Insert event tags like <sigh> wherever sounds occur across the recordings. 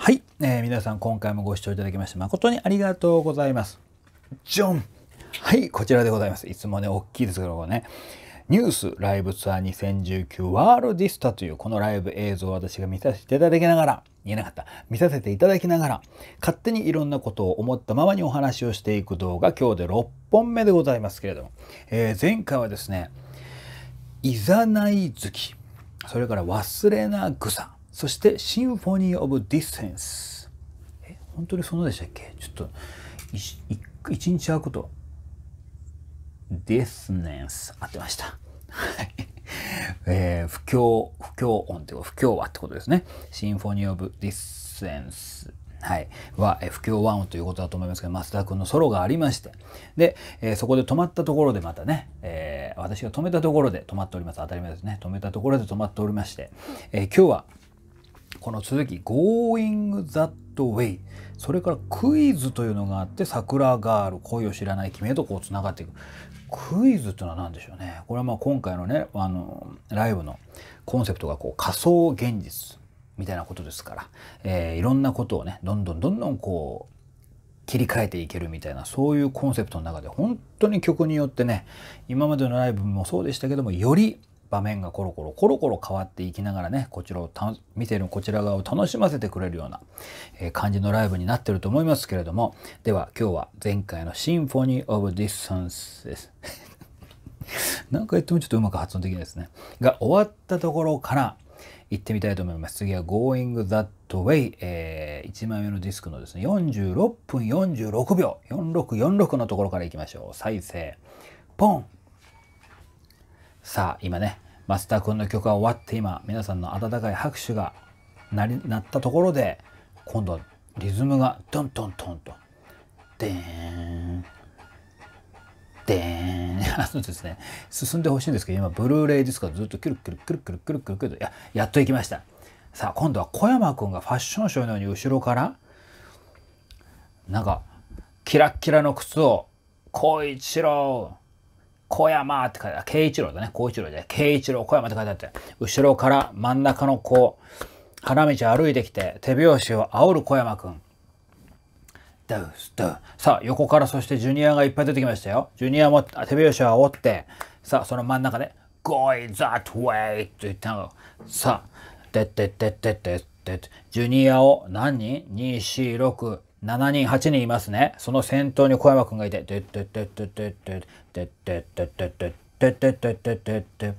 はい、えー、皆さん今回もご視聴いただきまして誠にありがとうございます。ジョンはい、こちらでございます。いつもね、大きいですけどね。ニュースライブツアー2019ワールディスタというこのライブ映像を私が見させていただきながら、言えなかった、見させていただきながら、勝手にいろんなことを思ったままにお話をしていく動画、今日で6本目でございますけれども、えー、前回はですね、いざない月、それから忘れな草、そしてシンフォニー・オブ・ディステンス。え、本当にそのでしたっけちょっと、一日空くと、ディスネンス。合ってました。はい。えー、不協、不協音ってこと、不協和ってことですね。シンフォニー・オブ・ディスセンス。はい。は、不協和音ということだと思いますけど、増田君のソロがありまして。で、えー、そこで止まったところでまたね、えー、私が止めたところで止まっております。当たり前ですね。止めたところで止まっておりまして、え今日はこの続き「Going That Way」それからクイズというのがあって「桜ガール恋を知らない君へ」とこうつながっていくクイズというのは何でしょうねこれはまあ今回のねあのライブのコンセプトがこう仮想現実みたいなことですから、えー、いろんなことをねどんどんどんどんこう切り替えていけるみたいなそういうコンセプトの中で本当に曲によってね今までのライブもそうでしたけどもより場面がコロコロコロコロ変わっていきながらねこちらを見てるこちら側を楽しませてくれるような、えー、感じのライブになってると思いますけれどもでは今日は前回の「シンフォニー・オブ・ディスタンス」です。何 <laughs> か言ってもちょっとうまく発音できないですね。が終わったところから行ってみたいと思います。次は Going That Way、えー、1枚目のディスクのですね、46分46秒、4646のところから行きましょう。再生、ポンさあ今ね増田君の曲が終わって今皆さんの温かい拍手がなりなったところで今度リズムがトントントンとでーんでーんあのですね進んでほしいんですけど今ブルーレイですかがずっとキュルキュルキュルキュルキュルキュルキルとややっといきましたさあ今度は小山君がファッションショーのように後ろからなんかキラッキラの靴を「光一郎小山って書いてある。慶一郎だね。慶一郎で。慶一郎、小山って書いてあって。後ろから真ん中のこう、花道歩いてきて、手拍子を煽る小山くん。ダウスダさあ、横からそしてジュニアがいっぱい出てきましたよ。ジュニアも手拍子を煽って、さあ、その真ん中で、Going that way! って言ったの。さあ、でってってってってって、ジュニアを何人 ?2、4、6、7人、8人いますね。その先頭に小山くんがいて、てってってってってってってってってってってってってってってって。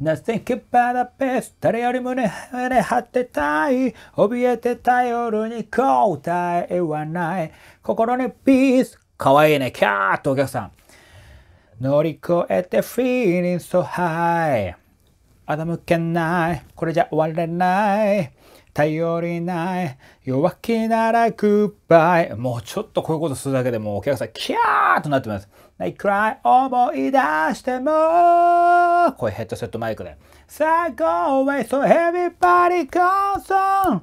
Nothing but the best 誰より胸胸張ってたい怯えてた夜に答えはない心にピースかわいいねキャーっとお客さん乗り越えて feeling so high むけないこれじゃ終われない頼りない弱気ならグッバイもうちょっとこういうことするだけでもうお客さんキャーとなってますナイクライ思い出してもこれヘッドセットマイクでさあ Go away so everybody goes on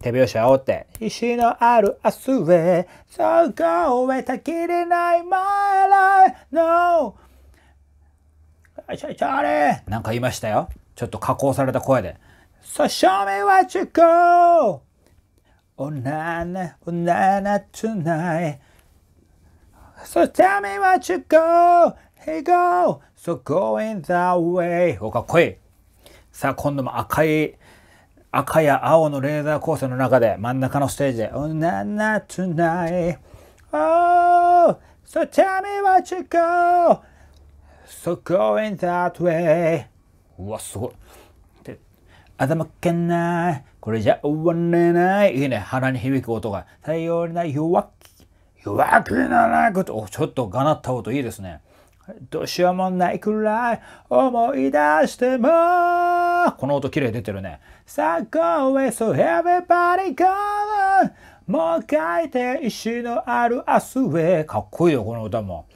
手拍子煽って石のある明日へ So go away たきれない my life No あちょいちょれなんか言いましたよ。ちょっと加工された声で。So show what me you go! おなな、おなな t o n i g h t So tell me what you go, hey go, so going that way. お、かっこいい。さあ、今度も赤い、赤や青のレーザー光線の中で真ん中のステージで、おなな t つない。Oh, so tell me what you go, So going that way うわすごい頭かんないこれじゃ終われないいいね鼻に響く音が太陽ない弱気弱気なら、ことちょっとがなった音いいですねどうしようもないくらい思い出してもこの音綺麗出てるね So go a w a so everybody go n もう書いて石のある明日へかっこいいよこの歌も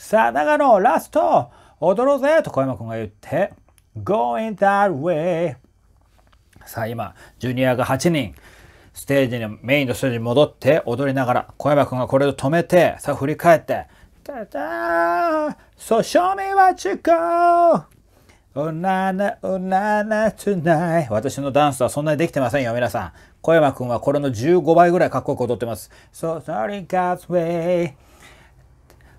さあ、長野、ラスト踊ろうぜと小山君が言って、Going that way! さあ、今、ジュニアが8人、ステージに、メインのステージに戻って踊りながら、小山君がこれを止めて、さあ、振り返って、たた !So show me what you go! なな、なな、tonight。私のダンスはそんなにできてませんよ、皆さん。小山君はこれの15倍ぐらいかっこよく踊ってます。So sorry, God's way.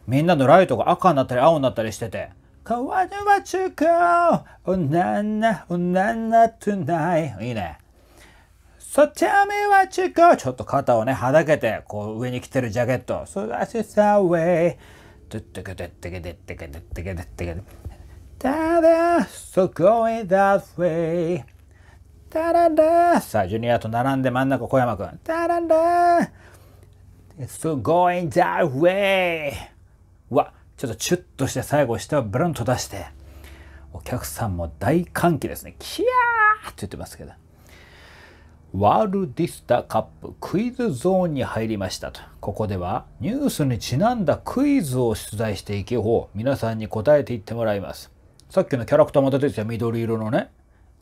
みんなのライトが赤になったり青になったりしてて。川には中高おななおななトゥナイいいね。そっち雨はこうちょっと肩をね、はだけて、こう上に着てるジャケット。そらしさウェイ。トゥッテケテッテケテッテケテッテケテッテケテ。ゥだ、そこトゥッ a t トゥッたらトさあ、ジュニアと並んで真ん中小山ゥッたらトゥッ s g トゥッ g t トゥッ w a トちょっとチュッとして最後下をブルンと出して、お客さんも大歓喜ですね。キヤーって言ってますけど。ワールディスタカップクイズゾーンに入りましたと。ここではニュースにちなんだクイズを出題していきほう。皆さんに答えていってもらいます。さっきのキャラクターも出てきた緑色のね、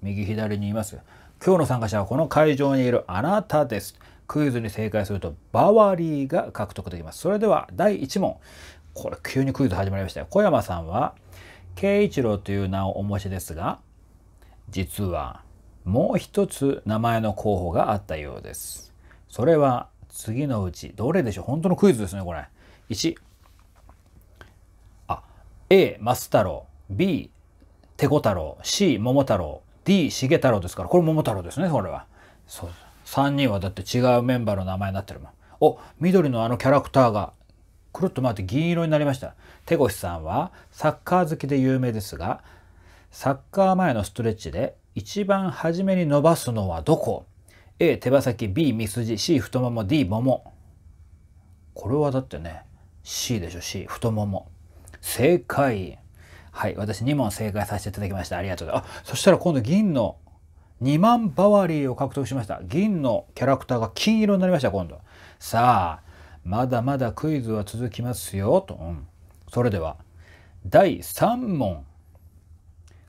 右左にいます今日の参加者はこの会場にいるあなたです。クイズに正解するとバワリーが獲得できます。それでは第1問。これ急にクイズ始まりましたよ。小山さんは慶一郎という名をお持ちですが実はもう一つ名前の候補があったようです。それは次のうちどれでしょう本当のクイズですねこれ。1あ A マス太郎 B テコ太郎 C 桃太郎 D 重太郎ですからこれ桃太郎ですねこれは。そう3人はだって違うメンバーの名前になってるもん。お緑のあのキャラクターがくるっと回って銀色になりました。手越さんはサッカー好きで有名ですが、サッカー前のストレッチで一番初めに伸ばすのはどこ ?A 手羽先 B みすじ C 太もも D もも。これはだってね C でしょ C 太もも。正解。はい私2問正解させていただきましたありがとうございます。あそしたら今度銀の2万バワリーを獲得しました。銀のキャラクターが金色になりました今度。さあまだまだクイズは続きますよと、うん、それでは第3問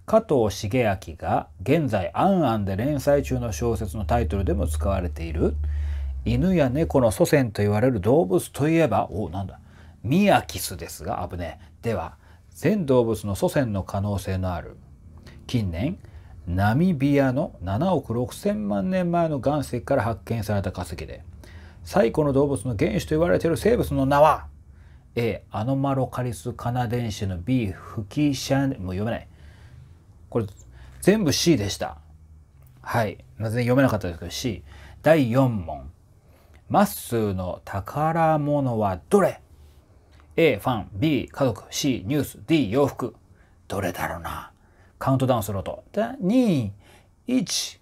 加藤茂明が現在「あんあん」で連載中の小説のタイトルでも使われている犬や猫の祖先と言われる動物といえばおなんだミアキスですが危ねえでは全動物の祖先の可能性のある近年ナミビアの7億6,000万年前の岩石から発見された化石で最古の動物の原種と言われている生物の名は A アノマロカリスカナデンシの B フキシャンもう読めないこれ全部 C でしたはい全然読めなかったですけど C 第4問マッスーの宝物はどれ A ファン B 家族 C ニュース D 洋服どれだろうなカウントダウンする音2 1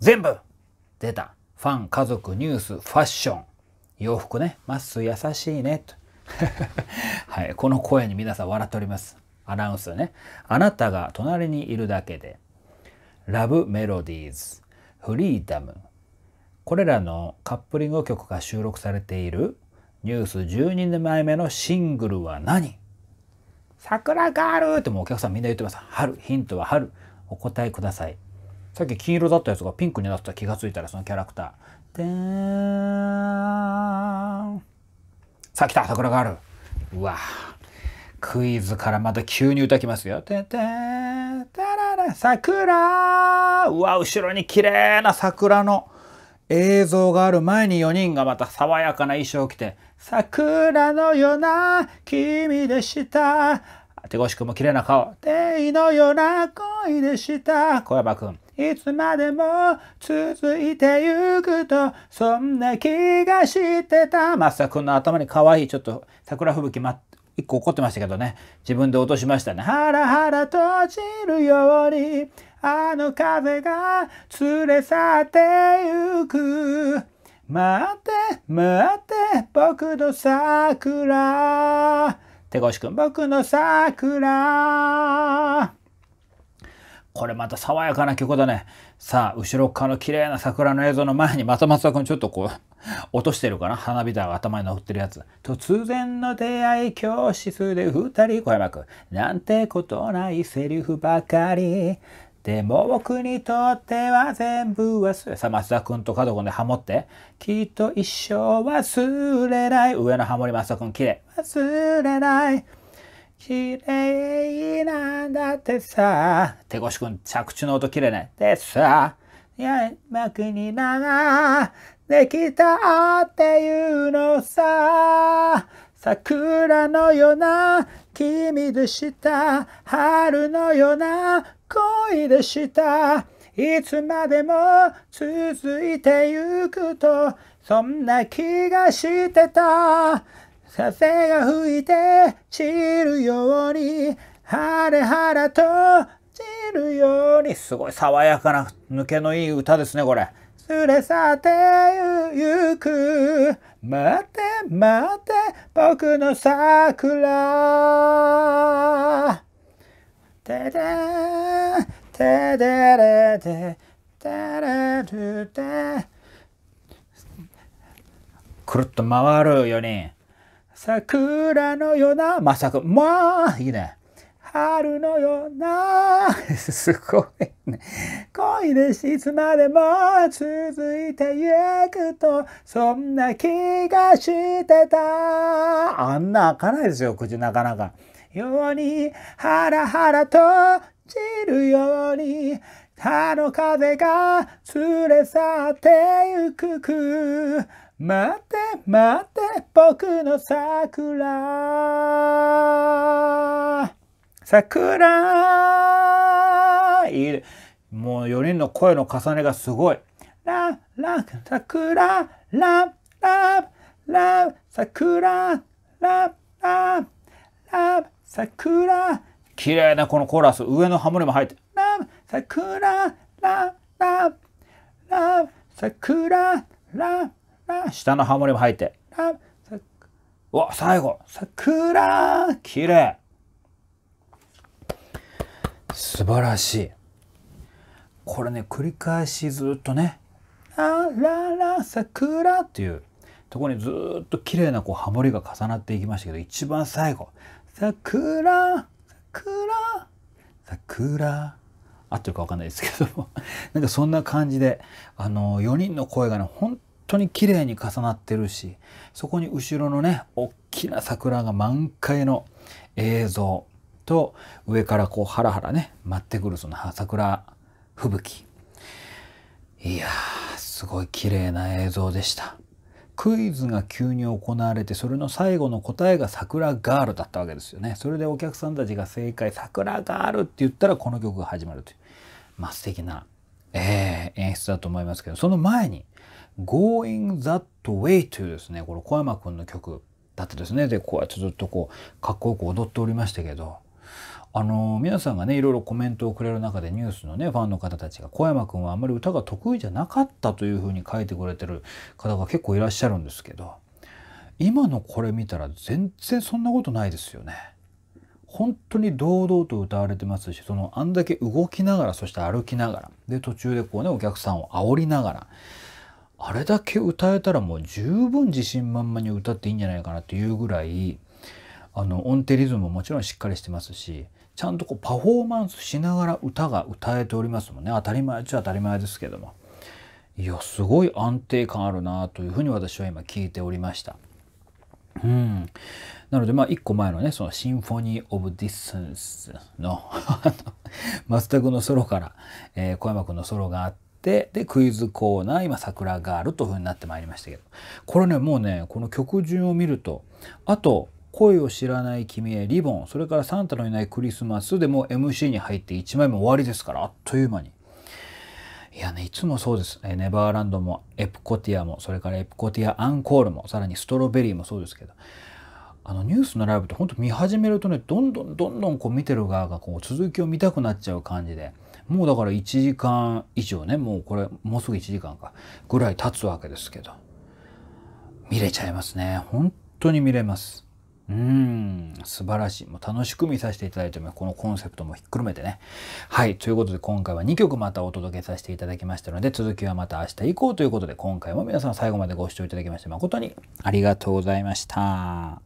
全部出たファン、家族、ニュース、ファッション、洋服ね、まっすー優しいね、と。<laughs> はい、この声に皆さん笑っております。アナウンスね。あなたが隣にいるだけで、ラブメロディーズ、フリーダム、これらのカップリング曲が収録されているニュース12前目のシングルは何桜ガールってもうお客さんみんな言ってます。春、ヒントは春。お答えください。さっき黄色だったやつがピンクになってた気がついたらそのキャラクター。でーん。さあ来た桜がある。うわクイズからまた急に歌きますよ。ててたらら、桜うわ、後ろに綺麗な桜の映像がある前に4人がまた爽やかな衣装を着て、桜のような君でした。手越くんも綺麗な顔。デイのような恋でした。小山くん。いつまでも続いてゆくと、そんな気がしてた。まさくんの頭に可愛いちょっと桜吹雪ま、一個怒ってましたけどね。自分で落としましたね。ハラハラ閉じるように、あの風が連れ去ってゆく。待って待って僕の桜手越くん僕の桜これまた爽やかな曲だね。さあ、後ろ側の綺麗な桜の映像の前にまた松田君ちょっとこう、<laughs> 落としてるかな花火だが頭に乗ってるやつ。突然の出会い教室で二人小山くん。なんてことないセリフばかり。でも僕にとっては全部忘れ。さあ、松田君と角子でハモって。きっと一生忘れない。上のハモリ松田君綺麗。忘れない。綺麗なんだってさ。手越くん、着地の音切れない。でさ、いや、幕になできたっていうのさ。桜のような君でした。春のような恋でした。いつまでも続いてゆくと、そんな気がしてた。風が吹いて散るように、はれはれと散るように。すごい爽やかな抜けのいい歌ですね、これ。連れ去ってゆく。待って待って、僕の桜。ててててでれて、てれるて。くるっと回る4人。桜のような、まさか、まあ、いいね。春のような、<laughs> すごいね。恋ですいつまでも続いてゆくと、そんな気がしてた。あんな開かないですよ、口なかなか。ように、ハラハラと散るように、他の風が連れ去ってゆく。待って待って僕の桜桜いいもう4人の声の重ねがすごい。ララ桜ラララ桜ラララ桜綺麗なこのコーラス上のハモリも入ってラ桜ラララ桜ララ下のハモリも入って、お、最後、桜、綺麗。素晴らしい。これね、繰り返しずっとね、あらら、桜っていうとこにずっと綺麗なこうハモリが重なっていきましたけど、一番最後、桜、桜、桜、合ってるか分かんないですけどもなんかそんな感じであの4人の声がね本当に綺麗に重なってるしそこに後ろのね大きな桜が満開の映像と上からこうハラハラね舞ってくるその桜吹雪いやすごい綺麗な映像でしたクイズが急に行われてそれの最後の答えが「桜ガール」だったわけですよねそれでお客さんたちが正解「桜ガール」って言ったらこの曲が始まるというまあ素敵な、えー、演出だと思いますけどその前に Going That Way というですね、この小山くんの曲だってですね、で、こうやってずっとこう、かっこよく踊っておりましたけど、あの皆さんがねいろいろコメントをくれる中でニュースのねファンの方たちが「小山んはあんまり歌が得意じゃなかった」というふうに書いてくれてる方が結構いらっしゃるんですけど今のこれ見たら全然そんなことないですよね。本当に堂々と歌われてますしそのあんだけ動きながらそして歩きながらで途中でこうねお客さんを煽りながらあれだけ歌えたらもう十分自信満々に歌っていいんじゃないかなっていうぐらいあの音程リズムももちろんしっかりしてますしちゃんとこうパフォーマンスしながら歌が歌えておりますもんね当たり前っちゃ当たり前ですけどもいやすごい安定感あるなというふうに私は今聞いておりました。うん、なのでまあ1個前のねそのシンフォニー・オブ・ディスンスの松田君のソロから、えー、小山君のソロがあっ、で、クイズコーナー、今、桜ガールという風になってまいりましたけど、これね、もうね、この曲順を見ると、あと、恋を知らない君へリボン、それからサンタのいないクリスマスでも MC に入って1枚も終わりですから、あっという間に。いやね、いつもそうです。えネバーランドも、エプコティアも、それからエプコティアアンコールも、さらにストロベリーもそうですけど、あのニュースのライブって本当見始めるとね、どんどんどんどんこう見てる側がこう続きを見たくなっちゃう感じで、もうだから1時間以上ね、もうこれ、もうすぐ1時間か、ぐらい経つわけですけど、見れちゃいますね。本当に見れます。うん、素晴らしい。もう楽しく見させていただいても、このコンセプトもひっくるめてね。はい、ということで今回は2曲またお届けさせていただきましたので、続きはまた明日以降ということで、今回も皆さん最後までご視聴いただきまして誠にありがとうございました。